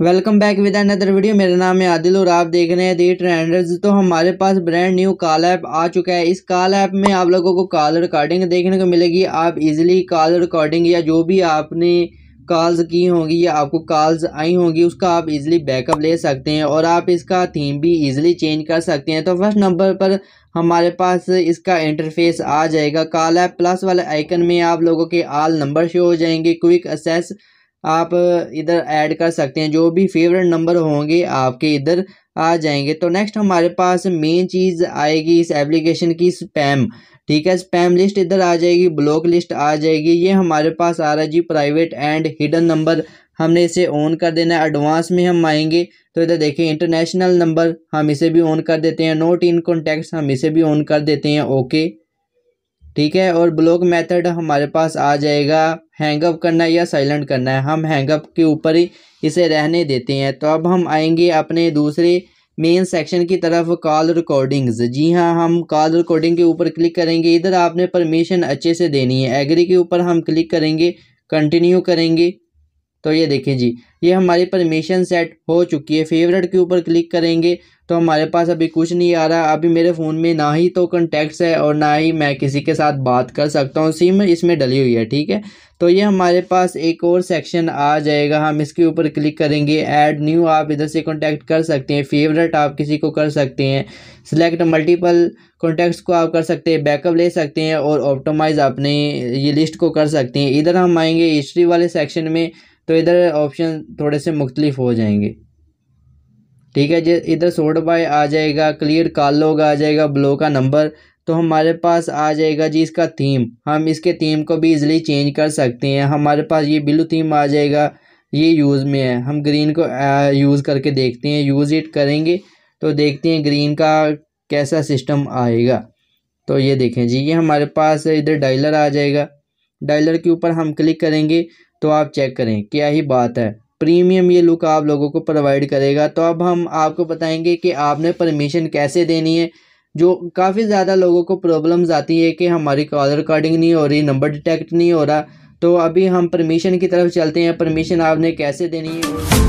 Welcome back with another video मेरा नाम है आदिल और आप देख रहे हैं दी ट्रेंडर्स तो हमारे पास ब्रांड न्यू कॉल ऐप आ चुका है इस कॉल ऐप में आप लोगों को कॉल रिकॉर्डिंग देखने को मिलेगी आप इजीली कॉल रिकॉर्डिंग या जो भी आपने कॉल्स की होंगी या आपको कॉल्स आई होंगी उसका आप इजीली बैकअप ले सकते हैं और आप इसका थीम भी ईजिली चेंज कर सकते हैं तो फर्स्ट नंबर पर हमारे पास इसका इंटरफेस आ जाएगा कॉल ऐप प्लस वाले आइकन में आप लोगों के आल नंबर शो हो जाएंगे क्विक असेस आप इधर ऐड कर सकते हैं जो भी फेवरेट नंबर होंगे आपके इधर आ जाएंगे तो नेक्स्ट हमारे पास मेन चीज़ आएगी इस एप्लीकेशन की स्पैम ठीक है स्पैम लिस्ट इधर आ जाएगी ब्लॉक लिस्ट आ जाएगी ये हमारे पास आ रहा है जी प्राइवेट एंड हिडन नंबर हमने इसे ऑन कर देना है एडवांस में हम आएंगे तो इधर देखिए इंटरनेशनल नंबर हम इसे भी ऑन कर देते हैं नोट इन कॉन्टैक्ट्स हम इसे भी ऑन कर देते हैं ओके ठीक है और ब्लॉक मेथड हमारे पास आ जाएगा हैंगअप करना या साइलेंट करना है हम हैंगअप के ऊपर ही इसे रहने देते हैं तो अब हम आएंगे अपने दूसरे मेन सेक्शन की तरफ कॉल रिकॉर्डिंग्स जी हाँ हम कॉल रिकॉर्डिंग के ऊपर क्लिक करेंगे इधर आपने परमिशन अच्छे से देनी है एग्री के ऊपर हम क्लिक करेंगे कंटिन्यू करेंगे तो ये देखिए जी ये हमारी परमिशन सेट हो चुकी है फेवरेट के ऊपर क्लिक करेंगे तो हमारे पास अभी कुछ नहीं आ रहा अभी मेरे फ़ोन में ना ही तो कॉन्टैक्ट्स है और ना ही मैं किसी के साथ बात कर सकता हूँ सिम इसमें डली हुई है ठीक है तो ये हमारे पास एक और सेक्शन आ जाएगा हम इसके ऊपर क्लिक करेंगे ऐड न्यू आप इधर से कॉन्टैक्ट कर सकते हैं फेवरेट आप किसी को कर सकते हैं सिलेक्ट मल्टीपल कॉन्टैक्ट्स को आप कर सकते हैं बैकअप ले सकते हैं और ऑप्टोमाइज़ अपने ये लिस्ट को कर सकते हैं इधर हम आएँगे हिस्ट्री वाले सेक्शन में तो इधर ऑप्शन थोड़े से मुख्तलिफ हो जाएंगे ठीक है जी इधर सोड बाय आ जाएगा क्लियर कालो आ जाएगा ब्लो का नंबर तो हमारे पास आ जाएगा जी इसका थीम हम इसके थीम को भी इजीली चेंज कर सकते हैं हमारे पास ये ब्लू थीम आ जाएगा ये यूज़ में है हम ग्रीन को यूज़ करके देखते हैं यूज़ इट करेंगे तो देखते हैं ग्रीन का कैसा सिस्टम आएगा तो ये देखें जी ये हमारे पास इधर डायलर आ जाएगा डायलर के ऊपर हम क्लिक करेंगे तो आप चेक करें क्या ही बात है प्रीमियम ये लुक आप लोगों को प्रोवाइड करेगा तो अब हम आपको बताएंगे कि आपने परमिशन कैसे देनी है जो काफ़ी ज़्यादा लोगों को प्रॉब्लम्स आती है कि हमारी कॉल रिकॉर्डिंग नहीं हो रही नंबर डिटेक्ट नहीं हो रहा तो अभी हम परमिशन की तरफ चलते हैं परमिशन आपने कैसे देनी है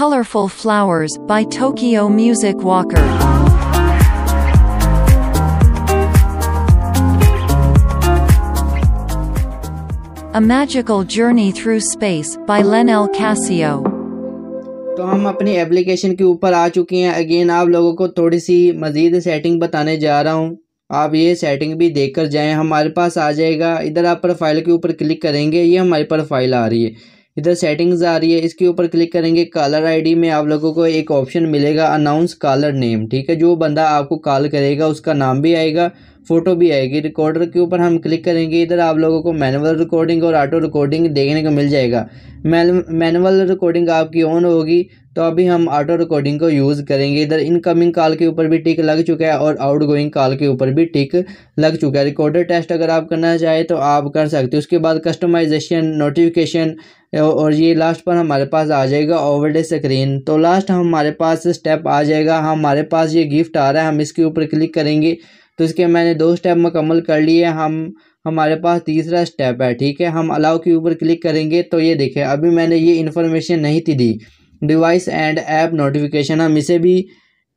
Colorful Flowers, by Tokyo Music Walker. A Magical Journey Through Space by Lenel Casio. तो हम अपनी एप्लीकेशन के ऊपर आ चुके हैं अगेन आप लोगों को थोड़ी सी मज़ीद सेटिंग बताने जा रहा हूँ आप ये सेटिंग भी देख कर जाएँ हमारे पास आ जाएगा इधर आप प्रोफाइल के ऊपर क्लिक करेंगे ये हमारी प्रोफाइल आ रही है इधर सेटिंग्स आ रही है इसके ऊपर क्लिक करेंगे कॉलर आईडी में आप लोगों को एक ऑप्शन मिलेगा अनाउंस कॉलर नेम ठीक है जो बंदा आपको कॉल करेगा उसका नाम भी आएगा फ़ोटो भी आएगी रिकॉर्डर के ऊपर हम क्लिक करेंगे इधर आप लोगों को मैनुअल रिकॉर्डिंग और ऑटो रिकॉर्डिंग देखने को मिल जाएगा मैनुअल रिकॉर्डिंग आपकी ऑन होगी तो अभी हम ऑटो रिकॉर्डिंग को यूज़ करेंगे इधर इनकमिंग कॉल के ऊपर भी टिक लग चुका है और आउटगोइंग कॉल के ऊपर भी टिक लग चुका है रिकॉर्डर टेस्ट अगर आप करना चाहें तो आप कर सकते हैं उसके बाद कस्टमाइजेशन नोटिफिकेशन और ये लास्ट पर हमारे पास आ जाएगा ओवरडे स्क्रीन तो लास्ट हमारे पास स्टेप आ जाएगा हमारे पास ये गिफ्ट आ रहा है हम इसके ऊपर क्लिक करेंगे तो इसके मैंने दो स्टेप मुकम्मल कर लिए हम हमारे पास तीसरा स्टेप है ठीक है हम अलाउ के ऊपर क्लिक करेंगे तो ये देखें अभी मैंने ये इन्फॉर्मेशन नहीं थी the device and app notification हम इसे भी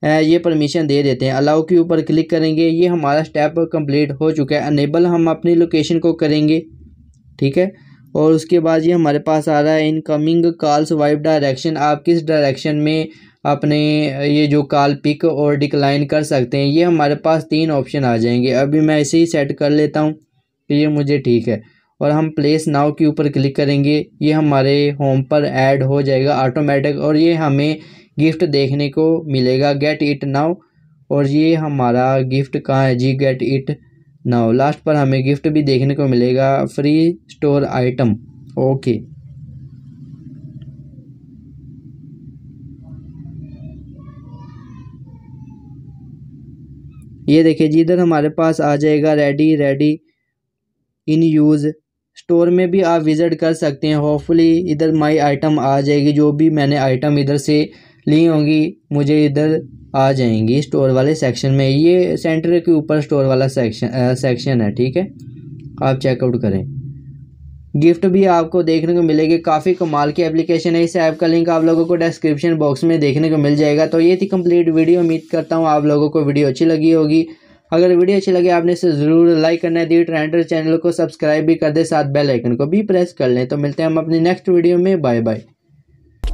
ये परमिशन दे देते हैं अलाउ के ऊपर क्लिक करेंगे ये हमारा स्टेप कंप्लीट हो चुका है अनेबल हम अपनी लोकेशन को करेंगे ठीक है और उसके बाद ये हमारे पास आ रहा है इनकमिंग कॉल्स वाइप डायरेक्शन आप किस डायरेक्शन में अपने ये जो कॉल पिक और डिक्लाइन कर सकते हैं ये हमारे पास तीन ऑप्शन आ जाएंगे अभी मैं इसे ही सेट कर लेता हूँ ये मुझे ठीक है और हम प्लेस नाव के ऊपर क्लिक करेंगे ये हमारे होम पर ऐड हो जाएगा ऑटोमेटिक और ये हमें गिफ्ट देखने को मिलेगा गेट इट नाउ और ये हमारा गिफ्ट कहाँ है जी गेट इट नाउ लास्ट पर हमें गिफ्ट भी देखने को मिलेगा फ्री स्टोर आइटम ओके ये देखिए जी इधर हमारे पास आ जाएगा ready ready in use store में भी आप विज़िट कर सकते हैं होपफुली इधर माई आइटम आ जाएगी जो भी मैंने आइटम इधर से ली होंगी मुझे इधर आ जाएंगी स्टोर वाले सेक्शन में ये सेंटर के ऊपर स्टोर वाला सेक्शन आ, सेक्शन है ठीक है आप चेकआउट करें गिफ्ट भी आपको देखने को मिलेगी काफ़ी कमाल की एप्लीकेशन है इस ऐप का लिंक आप लोगों को डिस्क्रिप्शन बॉक्स में देखने को मिल जाएगा तो ये थी कंप्लीट वीडियो उम्मीद करता हूँ आप लोगों को वीडियो अच्छी लगी होगी अगर वीडियो अच्छी लगे आपने इसे ज़रूर लाइक करना है दी ट्रेंडर चैनल को सब्सक्राइब भी कर दे साथ बेल आइकन को भी प्रेस कर लें तो मिलते हैं हम अपने नेक्स्ट वीडियो में बाय बाय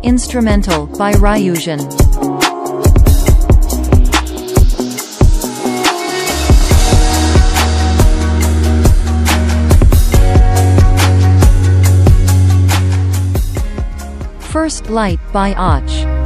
इंस्ट्रूमेंटल बाय रायूजन First Light by Arch